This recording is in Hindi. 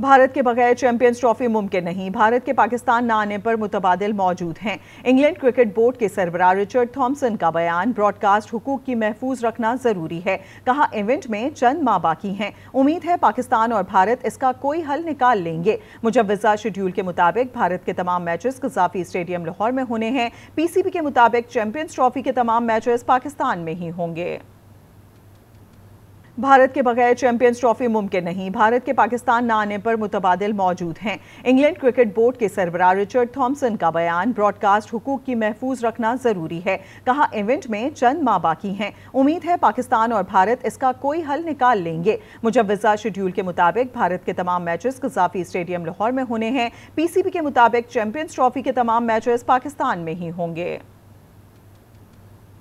भारत के बगैर चैंपियंस ट्रॉफी मुमकिन नहीं भारत के पाकिस्तान न आने पर मुतबादल मौजूद हैं इंग्लैंड क्रिकेट बोर्ड के सरबरा रिचर्ड थॉमसन का बयान ब्रॉडकास्ट हुकूक की महफूज रखना ज़रूरी है कहा इवेंट में चंद माह बाकी हैं उम्मीद है पाकिस्तान और भारत इसका कोई हल निकाल लेंगे मुजवजा शेड्यूल के मुताबिक भारत के तमाम मैचेस कजाफी स्टेडियम लाहौर में होने हैं पीसीबी के मुताबिक चैंपियंस ट्रॉफी के तमाम मैचेस पाकिस्तान में ही होंगे भारत के बगैर चैंपियंस ट्रॉफी मुमकिन नहीं भारत के पाकिस्तान न आने पर मुतबादल मौजूद हैं इंग्लैंड क्रिकेट बोर्ड के सरबरा रिचर्ड थॉमसन का बयान ब्रॉडकास्ट हुकूक की महफूज रखना ज़रूरी है कहा इवेंट में चंद माह बाकी हैं उम्मीद है पाकिस्तान और भारत इसका कोई हल निकाल लेंगे मुजवजा शेड्यूल के मुताबिक भारत के तमाम मैचेस कजाफी स्टेडियम लाहौर में होने हैं पीसीबी के मुताबिक चैंपियंस ट्रॉफी के तमाम मैचेस पाकिस्तान में ही होंगे